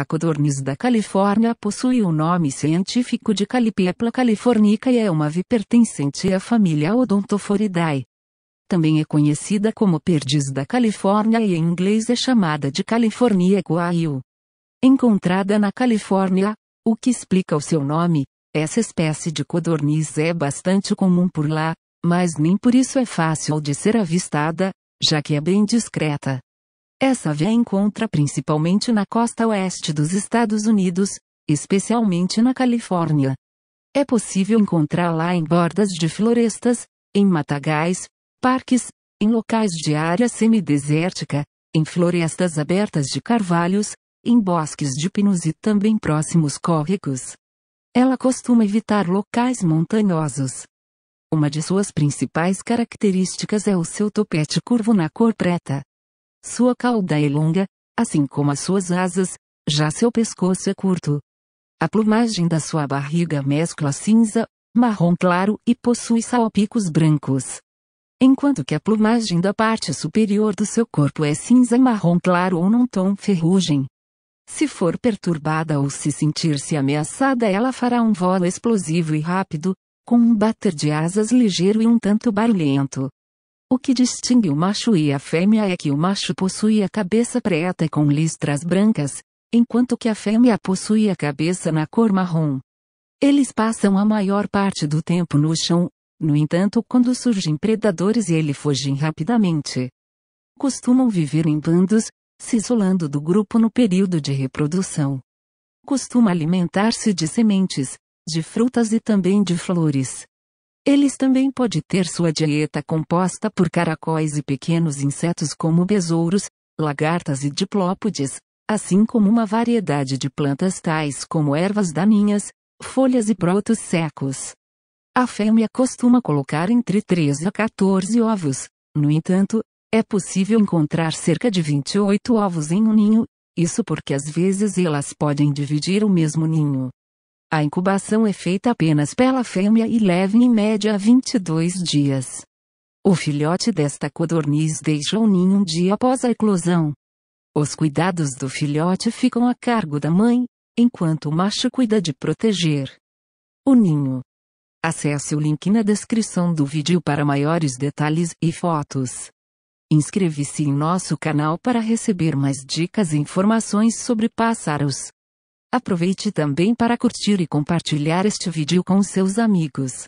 A codorniz da Califórnia possui o nome científico de Calipepla californica e é uma vipertencente à família Odontoforidae. Também é conhecida como perdiz da Califórnia e em inglês é chamada de California guayu. Encontrada na Califórnia, o que explica o seu nome, essa espécie de codorniz é bastante comum por lá, mas nem por isso é fácil de ser avistada, já que é bem discreta. Essa via encontra principalmente na costa oeste dos Estados Unidos, especialmente na Califórnia. É possível encontrá-la em bordas de florestas, em matagais, parques, em locais de área semidesértica, em florestas abertas de carvalhos, em bosques de pinos e também próximos córregos. Ela costuma evitar locais montanhosos. Uma de suas principais características é o seu topete curvo na cor preta. Sua cauda é longa, assim como as suas asas, já seu pescoço é curto. A plumagem da sua barriga mescla cinza, marrom claro e possui salpicos brancos. Enquanto que a plumagem da parte superior do seu corpo é cinza marrom claro ou num tom ferrugem. Se for perturbada ou se sentir-se ameaçada, ela fará um voo explosivo e rápido, com um bater de asas ligeiro e um tanto barulhento. O que distingue o macho e a fêmea é que o macho possui a cabeça preta com listras brancas, enquanto que a fêmea possui a cabeça na cor marrom. Eles passam a maior parte do tempo no chão, no entanto, quando surgem predadores e eles fogem rapidamente. Costumam viver em bandos, se isolando do grupo no período de reprodução. Costuma alimentar-se de sementes, de frutas e também de flores. Eles também pode ter sua dieta composta por caracóis e pequenos insetos como besouros, lagartas e diplópodes, assim como uma variedade de plantas tais como ervas daninhas, folhas e brotos secos. A fêmea costuma colocar entre 13 a 14 ovos, no entanto, é possível encontrar cerca de 28 ovos em um ninho, isso porque às vezes elas podem dividir o mesmo ninho. A incubação é feita apenas pela fêmea e leva em média 22 dias. O filhote desta codorniz deixa o ninho um dia após a eclosão. Os cuidados do filhote ficam a cargo da mãe, enquanto o macho cuida de proteger o ninho. Acesse o link na descrição do vídeo para maiores detalhes e fotos. Inscreva-se em nosso canal para receber mais dicas e informações sobre pássaros. Aproveite também para curtir e compartilhar este vídeo com seus amigos.